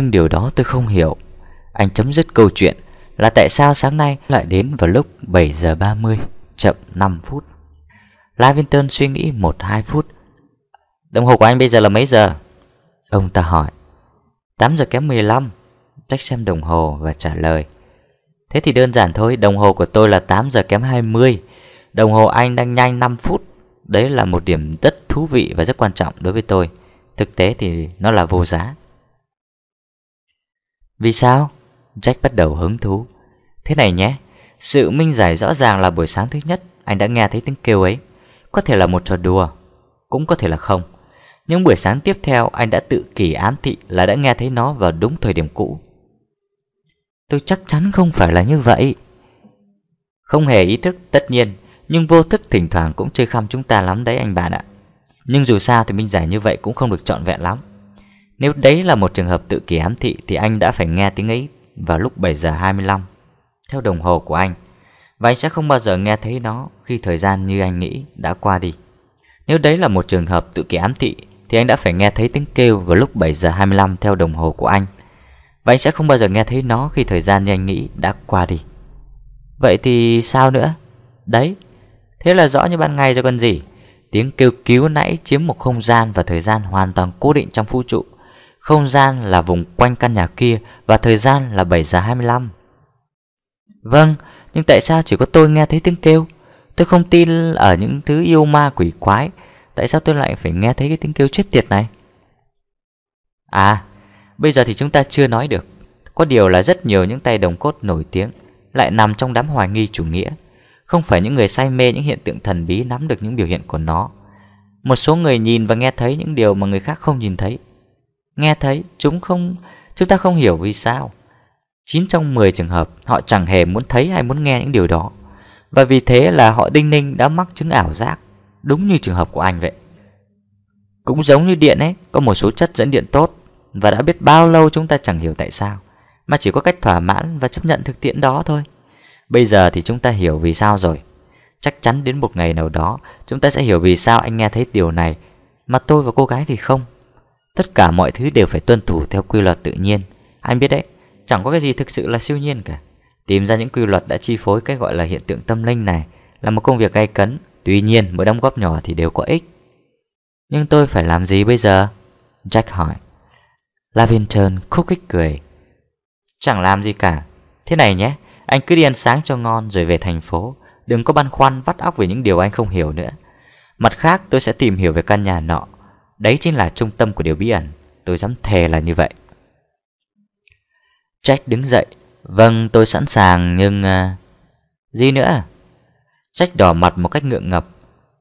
nhưng điều đó tôi không hiểu. Anh chấm dứt câu chuyện là tại sao sáng nay lại đến vào lúc 7 giờ 30, chậm 5 phút. Lavington suy nghĩ 1-2 phút. Đồng hồ của anh bây giờ là mấy giờ? Ông ta hỏi. 8 giờ kém 15. Jack xem đồng hồ và trả lời. Thế thì đơn giản thôi, đồng hồ của tôi là 8 giờ kém 20. Đồng hồ anh đang nhanh 5 phút. Đấy là một điểm rất thú vị và rất quan trọng đối với tôi. Thực tế thì nó là vô giá. Vì sao? Jack bắt đầu hứng thú. Thế này nhé, sự minh giải rõ ràng là buổi sáng thứ nhất anh đã nghe thấy tiếng kêu ấy. Có thể là một trò đùa, cũng có thể là không. Những buổi sáng tiếp theo anh đã tự kỷ ám thị là đã nghe thấy nó vào đúng thời điểm cũ. Tôi chắc chắn không phải là như vậy. Không hề ý thức, tất nhiên, nhưng vô thức thỉnh thoảng cũng chơi khăm chúng ta lắm đấy anh bạn ạ. Nhưng dù sao thì minh giải như vậy cũng không được trọn vẹn lắm. Nếu đấy là một trường hợp tự kỷ ám thị thì anh đã phải nghe tiếng ấy vào lúc 7 giờ 25 theo đồng hồ của anh và anh sẽ không bao giờ nghe thấy nó khi thời gian như anh nghĩ đã qua đi. Nếu đấy là một trường hợp tự kỷ ám thị thì anh đã phải nghe thấy tiếng kêu vào lúc 7 giờ 25 theo đồng hồ của anh và anh sẽ không bao giờ nghe thấy nó khi thời gian như anh nghĩ đã qua đi. Vậy thì sao nữa? Đấy, thế là rõ như ban ngày rồi còn gì. Tiếng kêu cứu nãy chiếm một không gian và thời gian hoàn toàn cố định trong vũ trụ không gian là vùng quanh căn nhà kia và thời gian là 7 giờ 25. Vâng, nhưng tại sao chỉ có tôi nghe thấy tiếng kêu? Tôi không tin ở những thứ yêu ma quỷ quái. Tại sao tôi lại phải nghe thấy cái tiếng kêu chết tiệt này? À, bây giờ thì chúng ta chưa nói được. Có điều là rất nhiều những tay đồng cốt nổi tiếng lại nằm trong đám hoài nghi chủ nghĩa. Không phải những người say mê những hiện tượng thần bí nắm được những biểu hiện của nó. Một số người nhìn và nghe thấy những điều mà người khác không nhìn thấy – Nghe thấy chúng không chúng ta không hiểu vì sao chín trong 10 trường hợp họ chẳng hề muốn thấy hay muốn nghe những điều đó Và vì thế là họ đinh ninh đã mắc chứng ảo giác Đúng như trường hợp của anh vậy Cũng giống như điện ấy, có một số chất dẫn điện tốt Và đã biết bao lâu chúng ta chẳng hiểu tại sao Mà chỉ có cách thỏa mãn và chấp nhận thực tiễn đó thôi Bây giờ thì chúng ta hiểu vì sao rồi Chắc chắn đến một ngày nào đó chúng ta sẽ hiểu vì sao anh nghe thấy điều này Mà tôi và cô gái thì không Tất cả mọi thứ đều phải tuân thủ theo quy luật tự nhiên Anh biết đấy, chẳng có cái gì thực sự là siêu nhiên cả Tìm ra những quy luật đã chi phối cái gọi là hiện tượng tâm linh này Là một công việc gay cấn Tuy nhiên mỗi đóng góp nhỏ thì đều có ích Nhưng tôi phải làm gì bây giờ? Jack hỏi Lavinton khúc khích cười Chẳng làm gì cả Thế này nhé, anh cứ đi ăn sáng cho ngon rồi về thành phố Đừng có băn khoăn vắt óc về những điều anh không hiểu nữa Mặt khác tôi sẽ tìm hiểu về căn nhà nọ Đấy chính là trung tâm của điều bí ẩn Tôi dám thề là như vậy Jack đứng dậy Vâng tôi sẵn sàng nhưng... Uh, gì nữa Jack đỏ mặt một cách ngượng ngập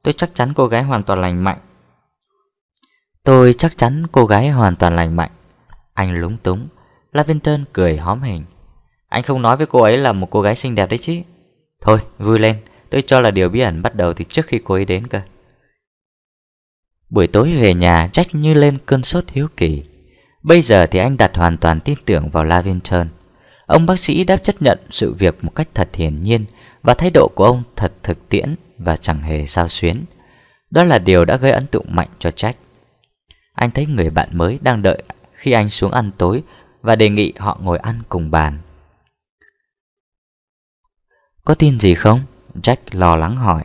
Tôi chắc chắn cô gái hoàn toàn lành mạnh Tôi chắc chắn cô gái hoàn toàn lành mạnh Anh lúng túng Laventon cười hóm hình Anh không nói với cô ấy là một cô gái xinh đẹp đấy chứ Thôi vui lên Tôi cho là điều bí ẩn bắt đầu từ trước khi cô ấy đến cơ Buổi tối về nhà Jack như lên cơn sốt hiếu kỳ Bây giờ thì anh đặt hoàn toàn tin tưởng vào Lavington Ông bác sĩ đã chấp nhận sự việc một cách thật hiển nhiên Và thái độ của ông thật thực tiễn và chẳng hề sao xuyến Đó là điều đã gây ấn tượng mạnh cho Jack Anh thấy người bạn mới đang đợi khi anh xuống ăn tối Và đề nghị họ ngồi ăn cùng bàn Có tin gì không? Jack lo lắng hỏi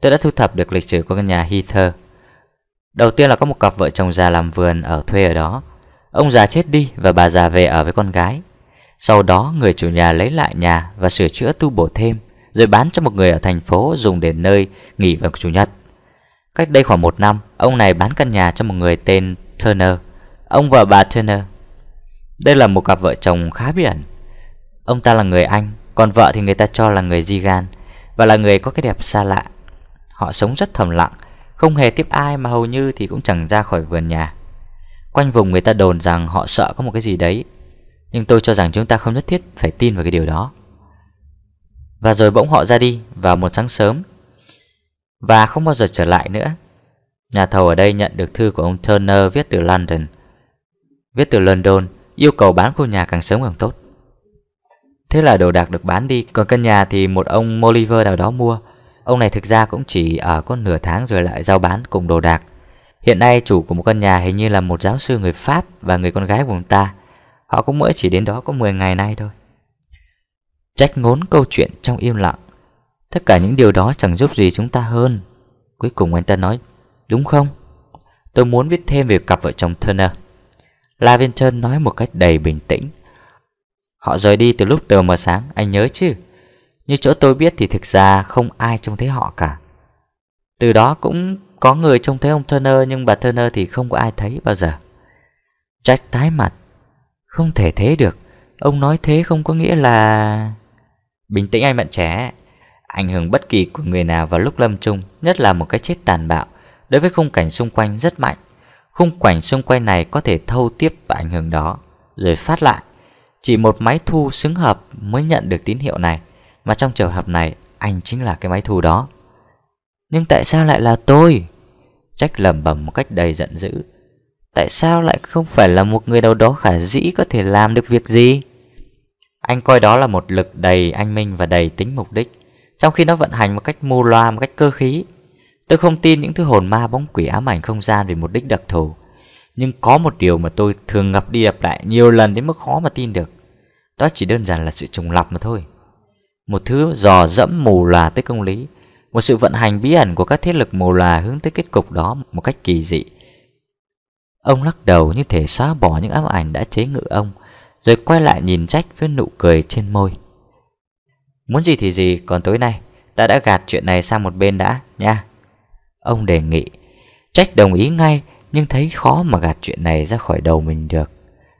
Tôi đã thu thập được lịch sử của căn nhà Heather Đầu tiên là có một cặp vợ chồng già làm vườn ở thuê ở đó. Ông già chết đi và bà già về ở với con gái. Sau đó người chủ nhà lấy lại nhà và sửa chữa tu bổ thêm, rồi bán cho một người ở thành phố dùng để nơi nghỉ vào chủ nhật. Cách đây khoảng một năm, ông này bán căn nhà cho một người tên Turner, ông và bà Turner. Đây là một cặp vợ chồng khá biển. Ông ta là người Anh, còn vợ thì người ta cho là người Zigan và là người có cái đẹp xa lạ. Họ sống rất thầm lặng không hề tiếp ai mà hầu như thì cũng chẳng ra khỏi vườn nhà Quanh vùng người ta đồn rằng họ sợ có một cái gì đấy Nhưng tôi cho rằng chúng ta không nhất thiết phải tin vào cái điều đó Và rồi bỗng họ ra đi vào một sáng sớm Và không bao giờ trở lại nữa Nhà thầu ở đây nhận được thư của ông Turner viết từ London Viết từ London yêu cầu bán khu nhà càng sớm càng tốt Thế là đồ đạc được bán đi Còn căn nhà thì một ông Oliver nào đó mua Ông này thực ra cũng chỉ ở à, có nửa tháng rồi lại giao bán cùng đồ đạc. Hiện nay chủ của một căn nhà hình như là một giáo sư người Pháp và người con gái của ông ta. Họ cũng mới chỉ đến đó có 10 ngày nay thôi. Trách ngốn câu chuyện trong im lặng. Tất cả những điều đó chẳng giúp gì chúng ta hơn. Cuối cùng anh ta nói, đúng không? Tôi muốn biết thêm về cặp vợ chồng Turner. Lavington nói một cách đầy bình tĩnh. Họ rời đi từ lúc tờ mờ sáng, anh nhớ chứ? Như chỗ tôi biết thì thực ra không ai trông thấy họ cả Từ đó cũng có người trông thấy ông Turner Nhưng bà Turner thì không có ai thấy bao giờ Jack tái mặt Không thể thế được Ông nói thế không có nghĩa là... Bình tĩnh anh bạn trẻ Ảnh hưởng bất kỳ của người nào vào lúc lâm chung Nhất là một cái chết tàn bạo Đối với khung cảnh xung quanh rất mạnh Khung cảnh xung quanh này có thể thâu tiếp và ảnh hưởng đó Rồi phát lại Chỉ một máy thu xứng hợp mới nhận được tín hiệu này mà trong trường hợp này Anh chính là cái máy thù đó Nhưng tại sao lại là tôi Jack lẩm bẩm một cách đầy giận dữ Tại sao lại không phải là một người đâu đó khả dĩ có thể làm được việc gì Anh coi đó là một lực đầy anh minh và đầy tính mục đích Trong khi nó vận hành một cách mô loa, một cách cơ khí Tôi không tin những thứ hồn ma bóng quỷ ám ảnh không gian vì mục đích đặc thù Nhưng có một điều mà tôi thường gặp đi lặp lại nhiều lần đến mức khó mà tin được Đó chỉ đơn giản là sự trùng lập mà thôi một thứ dò dẫm mù lòa tới công lý, một sự vận hành bí ẩn của các thế lực mù lòa hướng tới kết cục đó một cách kỳ dị. Ông lắc đầu như thể xóa bỏ những ám ảnh đã chế ngự ông, rồi quay lại nhìn trách với nụ cười trên môi. Muốn gì thì gì, còn tối nay, ta đã gạt chuyện này sang một bên đã, nha. Ông đề nghị. trách đồng ý ngay, nhưng thấy khó mà gạt chuyện này ra khỏi đầu mình được.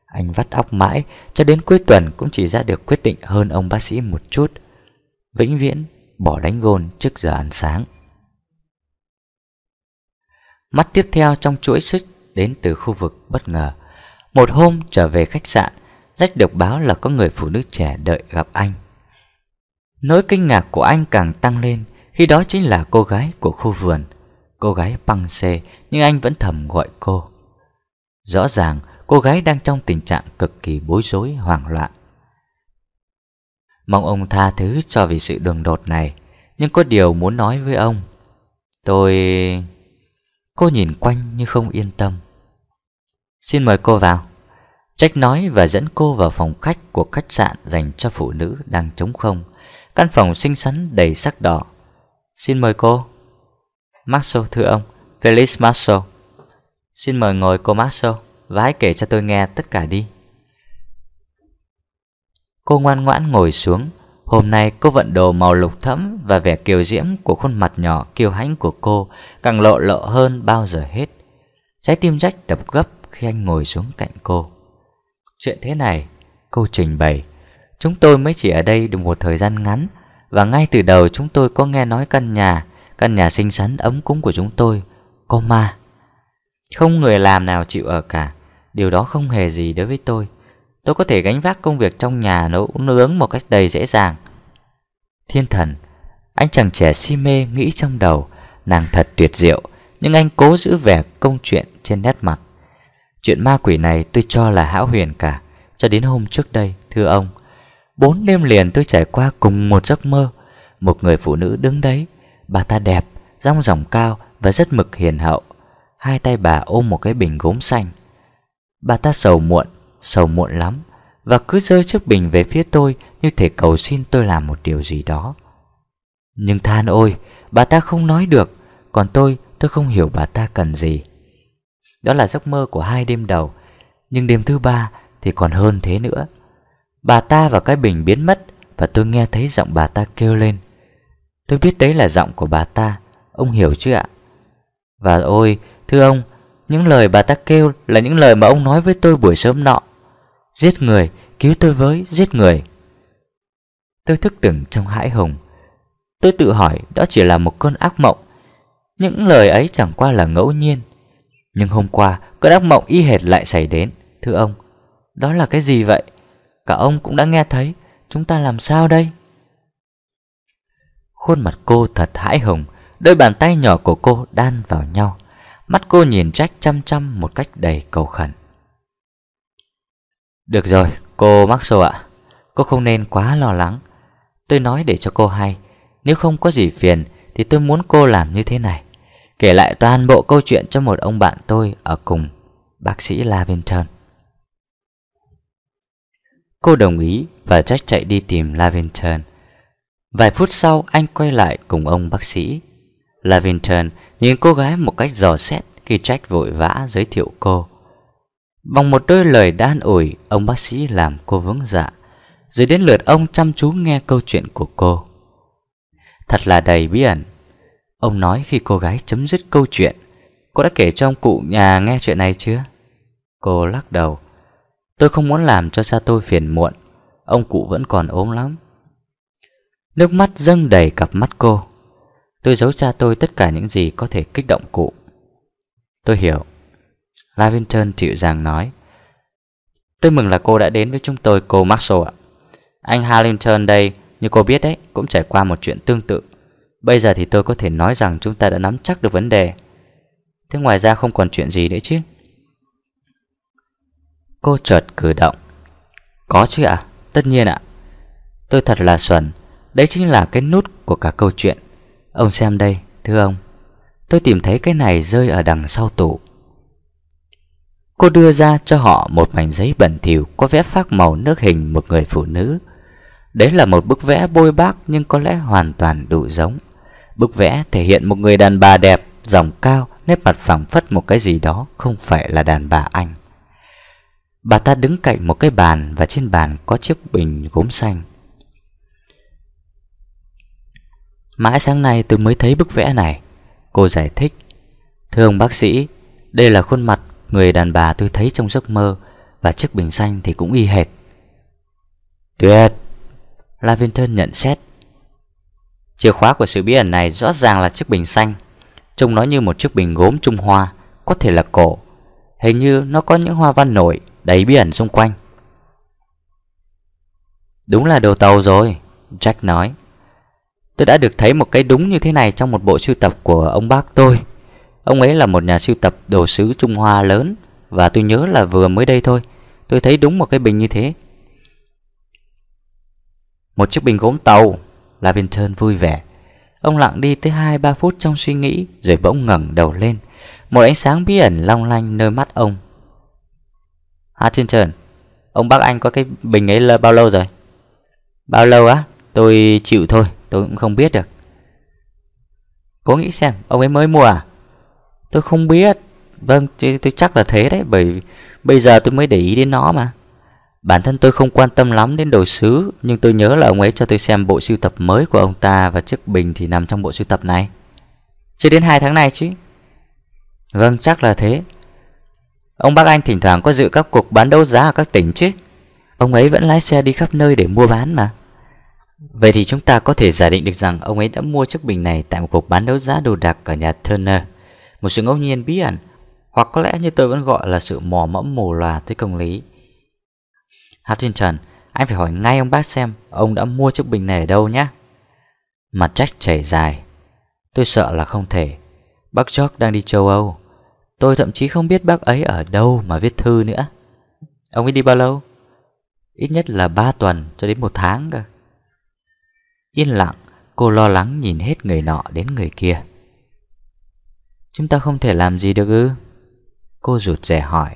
Anh vắt óc mãi, cho đến cuối tuần cũng chỉ ra được quyết định hơn ông bác sĩ một chút – vĩnh viễn bỏ đánh gôn trước giờ ăn sáng. Mắt tiếp theo trong chuỗi xích đến từ khu vực bất ngờ. Một hôm trở về khách sạn, rách được báo là có người phụ nữ trẻ đợi gặp anh. Nỗi kinh ngạc của anh càng tăng lên khi đó chính là cô gái của khu vườn. Cô gái băng xê nhưng anh vẫn thầm gọi cô. Rõ ràng cô gái đang trong tình trạng cực kỳ bối rối, hoảng loạn. Mong ông tha thứ cho vì sự đường đột này Nhưng có điều muốn nói với ông Tôi... Cô nhìn quanh nhưng không yên tâm Xin mời cô vào Trách nói và dẫn cô vào phòng khách của khách sạn dành cho phụ nữ đang trống không Căn phòng xinh xắn đầy sắc đỏ Xin mời cô Marshall thưa ông Felix Marshall Xin mời ngồi cô Marshall Và hãy kể cho tôi nghe tất cả đi Cô ngoan ngoãn ngồi xuống Hôm nay cô vận đồ màu lục thẫm và vẻ kiều diễm của khuôn mặt nhỏ kiêu hãnh của cô càng lộ lộ hơn bao giờ hết. Trái tim rách đập gấp khi anh ngồi xuống cạnh cô. Chuyện thế này, cô trình bày, chúng tôi mới chỉ ở đây được một thời gian ngắn và ngay từ đầu chúng tôi có nghe nói căn nhà, căn nhà xinh xắn ấm cúng của chúng tôi, có ma. Không người làm nào chịu ở cả, điều đó không hề gì đối với tôi. Tôi có thể gánh vác công việc trong nhà nấu nướng một cách đầy dễ dàng Thiên thần Anh chàng trẻ si mê nghĩ trong đầu Nàng thật tuyệt diệu Nhưng anh cố giữ vẻ công chuyện trên nét mặt Chuyện ma quỷ này tôi cho là hão huyền cả Cho đến hôm trước đây Thưa ông Bốn đêm liền tôi trải qua cùng một giấc mơ Một người phụ nữ đứng đấy Bà ta đẹp, rong ròng cao và rất mực hiền hậu Hai tay bà ôm một cái bình gốm xanh Bà ta sầu muộn sầu muộn lắm và cứ rơi chiếc bình về phía tôi như thể cầu xin tôi làm một điều gì đó. Nhưng than ôi, bà ta không nói được, còn tôi, tôi không hiểu bà ta cần gì. Đó là giấc mơ của hai đêm đầu, nhưng đêm thứ ba thì còn hơn thế nữa. Bà ta và cái bình biến mất và tôi nghe thấy giọng bà ta kêu lên. Tôi biết đấy là giọng của bà ta, ông hiểu chứ ạ? Và ôi, thưa ông, những lời bà ta kêu là những lời mà ông nói với tôi buổi sớm nọ. Giết người, cứu tôi với, giết người Tôi thức tỉnh trong hãi hùng Tôi tự hỏi đó chỉ là một cơn ác mộng Những lời ấy chẳng qua là ngẫu nhiên Nhưng hôm qua cơn ác mộng y hệt lại xảy đến Thưa ông, đó là cái gì vậy? Cả ông cũng đã nghe thấy Chúng ta làm sao đây? Khuôn mặt cô thật hãi hùng Đôi bàn tay nhỏ của cô đan vào nhau Mắt cô nhìn trách chăm chăm một cách đầy cầu khẩn được rồi, cô Maxwell ạ. Cô không nên quá lo lắng. Tôi nói để cho cô hay. Nếu không có gì phiền thì tôi muốn cô làm như thế này. Kể lại toàn bộ câu chuyện cho một ông bạn tôi ở cùng, bác sĩ Laventon. Cô đồng ý và Jack chạy đi tìm Laventon. Vài phút sau anh quay lại cùng ông bác sĩ. Laventon nhìn cô gái một cách dò xét khi Jack vội vã giới thiệu cô. Bằng một đôi lời đan ủi Ông bác sĩ làm cô vững dạ Rồi đến lượt ông chăm chú nghe câu chuyện của cô Thật là đầy bí ẩn Ông nói khi cô gái chấm dứt câu chuyện Cô đã kể cho ông cụ nhà nghe chuyện này chưa? Cô lắc đầu Tôi không muốn làm cho cha tôi phiền muộn Ông cụ vẫn còn ốm lắm Nước mắt dâng đầy cặp mắt cô Tôi giấu cha tôi tất cả những gì có thể kích động cụ Tôi hiểu Laventon dịu dàng nói Tôi mừng là cô đã đến với chúng tôi, cô Marshall ạ Anh Harrington đây, như cô biết đấy, cũng trải qua một chuyện tương tự Bây giờ thì tôi có thể nói rằng chúng ta đã nắm chắc được vấn đề Thế ngoài ra không còn chuyện gì nữa chứ Cô chợt cử động Có chứ ạ, tất nhiên ạ Tôi thật là xuẩn Đấy chính là cái nút của cả câu chuyện Ông xem đây, thưa ông Tôi tìm thấy cái này rơi ở đằng sau tủ Cô đưa ra cho họ một mảnh giấy bẩn thỉu có vẽ phác màu nước hình một người phụ nữ. Đấy là một bức vẽ bôi bác nhưng có lẽ hoàn toàn đủ giống. Bức vẽ thể hiện một người đàn bà đẹp, dòng cao, nét mặt phẳng phất một cái gì đó không phải là đàn bà Anh. Bà ta đứng cạnh một cái bàn và trên bàn có chiếc bình gốm xanh. Mãi sáng nay tôi mới thấy bức vẽ này. Cô giải thích. Thưa ông bác sĩ, đây là khuôn mặt Người đàn bà tôi thấy trong giấc mơ Và chiếc bình xanh thì cũng y hệt Tuyệt Laventon nhận xét Chìa khóa của sự bí ẩn này rõ ràng là chiếc bình xanh Trông nó như một chiếc bình gốm Trung Hoa Có thể là cổ Hình như nó có những hoa văn nổi Đầy bí ẩn xung quanh Đúng là đồ tàu rồi Jack nói Tôi đã được thấy một cái đúng như thế này Trong một bộ sưu tập của ông bác tôi Ông ấy là một nhà sưu tập đồ sứ Trung Hoa lớn và tôi nhớ là vừa mới đây thôi. Tôi thấy đúng một cái bình như thế. Một chiếc bình gốm tàu, La Vinton vui vẻ. Ông lặng đi tới 2-3 phút trong suy nghĩ rồi bỗng ngẩng đầu lên. Một ánh sáng bí ẩn long lanh nơi mắt ông. À ông bác anh có cái bình ấy là bao lâu rồi? Bao lâu á? Tôi chịu thôi, tôi cũng không biết được. Cố nghĩ xem, ông ấy mới mua à? Tôi không biết Vâng tôi, tôi chắc là thế đấy Bởi bây giờ tôi mới để ý đến nó mà Bản thân tôi không quan tâm lắm đến đồ sứ Nhưng tôi nhớ là ông ấy cho tôi xem bộ sưu tập mới của ông ta Và chiếc bình thì nằm trong bộ sưu tập này Chưa đến hai tháng này chứ Vâng chắc là thế Ông bác anh thỉnh thoảng có dự các cuộc bán đấu giá ở các tỉnh chứ Ông ấy vẫn lái xe đi khắp nơi để mua bán mà Vậy thì chúng ta có thể giả định được rằng ông ấy đã mua chiếc bình này tại một cuộc bán đấu giá đồ đạc ở nhà Turner một sự ngẫu nhiên bí ẩn Hoặc có lẽ như tôi vẫn gọi là sự mò mẫm mù loà tới công lý Huntington, anh phải hỏi ngay ông bác xem Ông đã mua chiếc bình này ở đâu nhé Mặt trách chảy dài Tôi sợ là không thể Bác George đang đi châu Âu Tôi thậm chí không biết bác ấy ở đâu mà viết thư nữa Ông ấy đi bao lâu? Ít nhất là ba tuần cho đến một tháng cơ Yên lặng, cô lo lắng nhìn hết người nọ đến người kia Chúng ta không thể làm gì được ư? Cô rụt rè hỏi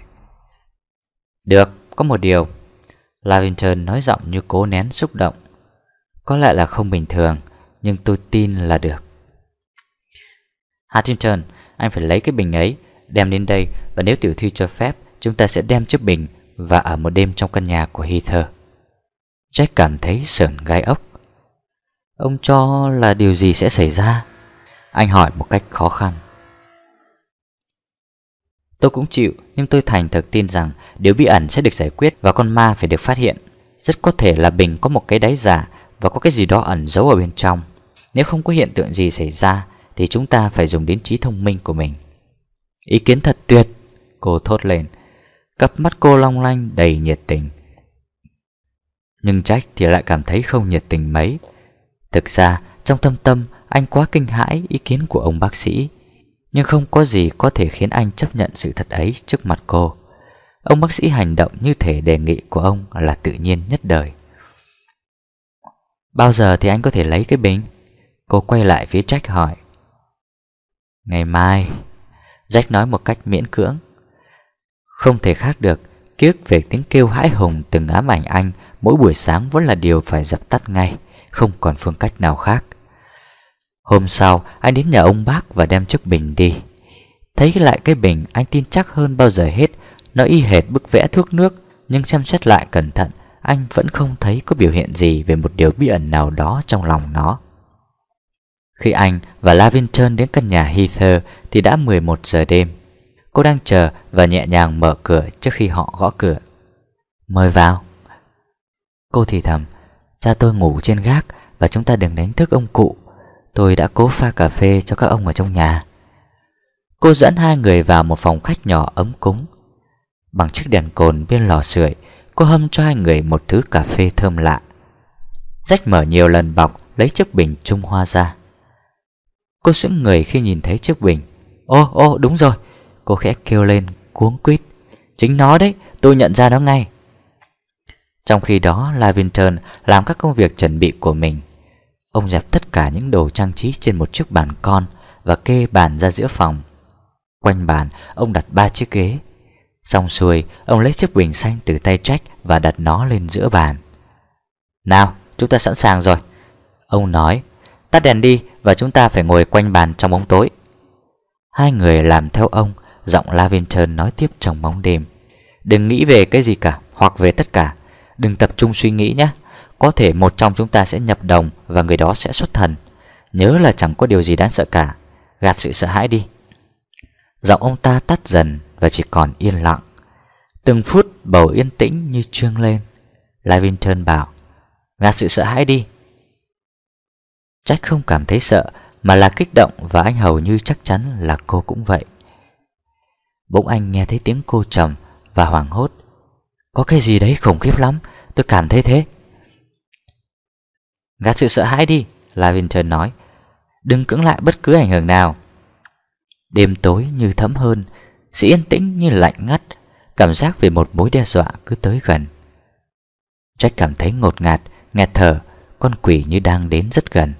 Được, có một điều Lavington nói giọng như cố nén xúc động Có lẽ là không bình thường Nhưng tôi tin là được Huntington, anh phải lấy cái bình ấy Đem đến đây Và nếu tiểu thư cho phép Chúng ta sẽ đem chiếc bình Và ở một đêm trong căn nhà của Heather Jack cảm thấy sờn gai ốc Ông cho là điều gì sẽ xảy ra Anh hỏi một cách khó khăn Tôi cũng chịu, nhưng tôi thành thực tin rằng điều bí ẩn sẽ được giải quyết và con ma phải được phát hiện. Rất có thể là Bình có một cái đáy giả và có cái gì đó ẩn giấu ở bên trong. Nếu không có hiện tượng gì xảy ra thì chúng ta phải dùng đến trí thông minh của mình. Ý kiến thật tuyệt, cô thốt lên. Cặp mắt cô long lanh đầy nhiệt tình. Nhưng Jack thì lại cảm thấy không nhiệt tình mấy. Thực ra, trong tâm tâm, anh quá kinh hãi ý kiến của ông bác sĩ nhưng không có gì có thể khiến anh chấp nhận sự thật ấy trước mặt cô Ông bác sĩ hành động như thể đề nghị của ông là tự nhiên nhất đời Bao giờ thì anh có thể lấy cái bình? Cô quay lại phía Jack hỏi Ngày mai Jack nói một cách miễn cưỡng Không thể khác được Kiếc về tiếng kêu hãi hùng từng ám ảnh anh Mỗi buổi sáng vẫn là điều phải dập tắt ngay Không còn phương cách nào khác Hôm sau, anh đến nhà ông bác và đem chiếc bình đi. Thấy lại cái bình, anh tin chắc hơn bao giờ hết. Nó y hệt bức vẽ thước nước, nhưng xem xét lại cẩn thận, anh vẫn không thấy có biểu hiện gì về một điều bí ẩn nào đó trong lòng nó. Khi anh và Lavington đến căn nhà Heather thì đã 11 giờ đêm. Cô đang chờ và nhẹ nhàng mở cửa trước khi họ gõ cửa. Mời vào. Cô thì thầm, cha tôi ngủ trên gác và chúng ta đừng đánh thức ông cụ. Tôi đã cố pha cà phê cho các ông ở trong nhà Cô dẫn hai người vào một phòng khách nhỏ ấm cúng Bằng chiếc đèn cồn bên lò sưởi Cô hâm cho hai người một thứ cà phê thơm lạ Rách mở nhiều lần bọc Lấy chiếc bình Trung Hoa ra Cô sững người khi nhìn thấy chiếc bình Ô ô đúng rồi Cô khẽ kêu lên cuống quýt Chính nó đấy tôi nhận ra nó ngay Trong khi đó La Vinton làm các công việc chuẩn bị của mình Ông dẹp tất cả những đồ trang trí trên một chiếc bàn con và kê bàn ra giữa phòng. Quanh bàn, ông đặt ba chiếc ghế. Xong xuôi, ông lấy chiếc bình xanh từ tay Jack và đặt nó lên giữa bàn. Nào, chúng ta sẵn sàng rồi. Ông nói, tắt đèn đi và chúng ta phải ngồi quanh bàn trong bóng tối. Hai người làm theo ông, giọng Lavender nói tiếp trong bóng đêm. Đừng nghĩ về cái gì cả, hoặc về tất cả. Đừng tập trung suy nghĩ nhé. Có thể một trong chúng ta sẽ nhập đồng và người đó sẽ xuất thần Nhớ là chẳng có điều gì đáng sợ cả Gạt sự sợ hãi đi Giọng ông ta tắt dần và chỉ còn yên lặng Từng phút bầu yên tĩnh như trương lên Livington bảo Gạt sự sợ hãi đi Jack không cảm thấy sợ Mà là kích động và anh hầu như chắc chắn là cô cũng vậy Bỗng anh nghe thấy tiếng cô trầm và hoảng hốt Có cái gì đấy khủng khiếp lắm Tôi cảm thấy thế Gạt sự sợ hãi đi Lavington nói Đừng cưỡng lại bất cứ ảnh hưởng nào Đêm tối như thấm hơn Sự yên tĩnh như lạnh ngắt Cảm giác về một mối đe dọa cứ tới gần Jack cảm thấy ngột ngạt Nghẹt thở Con quỷ như đang đến rất gần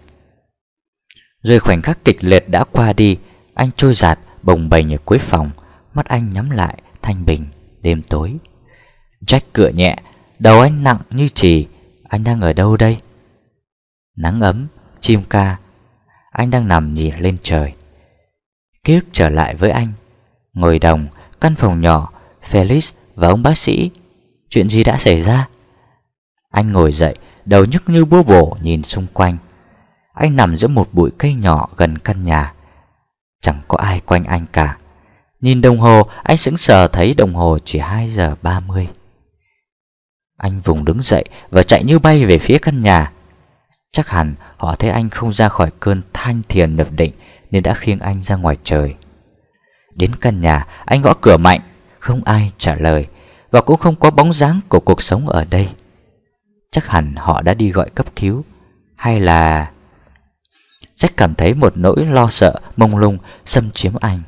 Rồi khoảnh khắc kịch liệt đã qua đi Anh trôi giạt bồng bềnh ở cuối phòng Mắt anh nhắm lại thanh bình Đêm tối Jack cửa nhẹ Đầu anh nặng như chì. Anh đang ở đâu đây? nắng ấm, chim ca Anh đang nằm nhìn lên trời Ký ức trở lại với anh Ngồi đồng, căn phòng nhỏ, Felix và ông bác sĩ Chuyện gì đã xảy ra? Anh ngồi dậy, đầu nhức như búa bổ nhìn xung quanh Anh nằm giữa một bụi cây nhỏ gần căn nhà Chẳng có ai quanh anh cả Nhìn đồng hồ, anh sững sờ thấy đồng hồ chỉ 2 giờ 30 Anh vùng đứng dậy và chạy như bay về phía căn nhà Chắc hẳn họ thấy anh không ra khỏi cơn thanh thiền nập định Nên đã khiêng anh ra ngoài trời Đến căn nhà anh gõ cửa mạnh Không ai trả lời Và cũng không có bóng dáng của cuộc sống ở đây Chắc hẳn họ đã đi gọi cấp cứu Hay là... trách cảm thấy một nỗi lo sợ mông lung xâm chiếm anh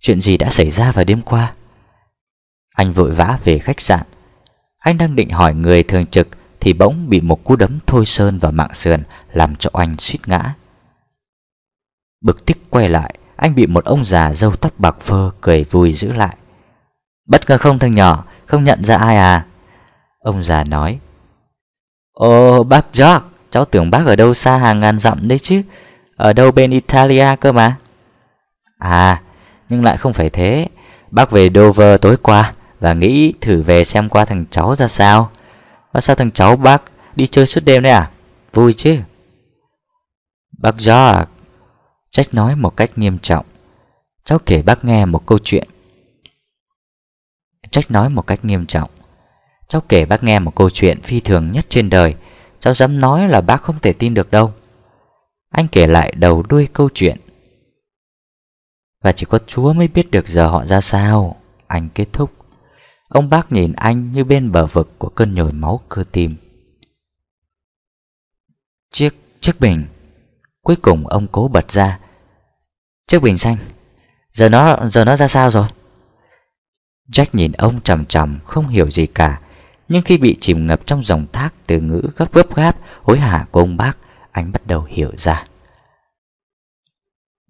Chuyện gì đã xảy ra vào đêm qua Anh vội vã về khách sạn Anh đang định hỏi người thường trực thì bỗng bị một cú đấm thôi sơn vào mạng sườn làm cho anh suýt ngã. Bực tức quay lại, anh bị một ông già râu tóc bạc phơ cười vui giữ lại. Bất ngờ không thằng nhỏ, không nhận ra ai à? Ông già nói. Ồ, bác George, cháu tưởng bác ở đâu xa hàng ngàn dặm đấy chứ, ở đâu bên Italia cơ mà. À, nhưng lại không phải thế, bác về Dover tối qua và nghĩ thử về xem qua thằng cháu ra sao và Sao thằng cháu bác đi chơi suốt đêm đấy à Vui chứ Bác George Trách nói một cách nghiêm trọng Cháu kể bác nghe một câu chuyện Trách nói một cách nghiêm trọng Cháu kể bác nghe một câu chuyện phi thường nhất trên đời Cháu dám nói là bác không thể tin được đâu Anh kể lại đầu đuôi câu chuyện Và chỉ có Chúa mới biết được giờ họ ra sao Anh kết thúc Ông bác nhìn anh như bên bờ vực của cơn nhồi máu cơ tim Chiếc, chiếc bình Cuối cùng ông cố bật ra Chiếc bình xanh Giờ nó, giờ nó ra sao rồi? Jack nhìn ông trầm trầm không hiểu gì cả Nhưng khi bị chìm ngập trong dòng thác từ ngữ gấp gấp gáp hối hả của ông bác Anh bắt đầu hiểu ra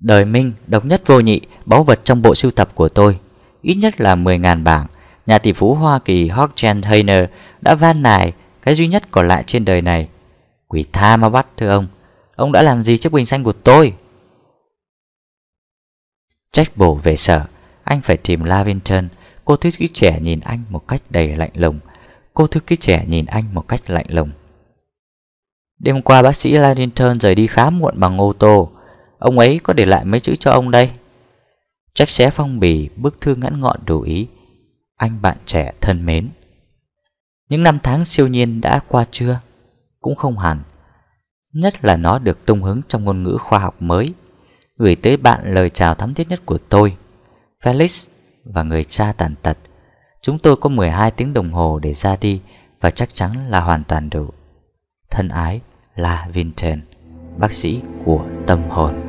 Đời Minh độc nhất vô nhị báu vật trong bộ sưu tập của tôi Ít nhất là 10.000 bảng nhà tỷ phú Hoa Kỳ Hockchen Hayner đã van nài cái duy nhất còn lại trên đời này. Quỷ tha mà bắt thưa ông, ông đã làm gì chiếc bình xanh của tôi? Trách bổ về sở, anh phải tìm Lavington, cô thư ký trẻ nhìn anh một cách đầy lạnh lùng. Cô thư ký trẻ nhìn anh một cách lạnh lùng. Đêm qua bác sĩ Lavington rời đi khá muộn bằng ô tô. Ông ấy có để lại mấy chữ cho ông đây. Jack xé phong bì, bức thư ngắn ngọn đủ ý, anh bạn trẻ thân mến Những năm tháng siêu nhiên đã qua chưa? Cũng không hẳn Nhất là nó được tung hứng trong ngôn ngữ khoa học mới Gửi tới bạn lời chào thắm thiết nhất của tôi Felix và người cha tàn tật Chúng tôi có 12 tiếng đồng hồ để ra đi Và chắc chắn là hoàn toàn đủ Thân ái là Vinton Bác sĩ của tâm hồn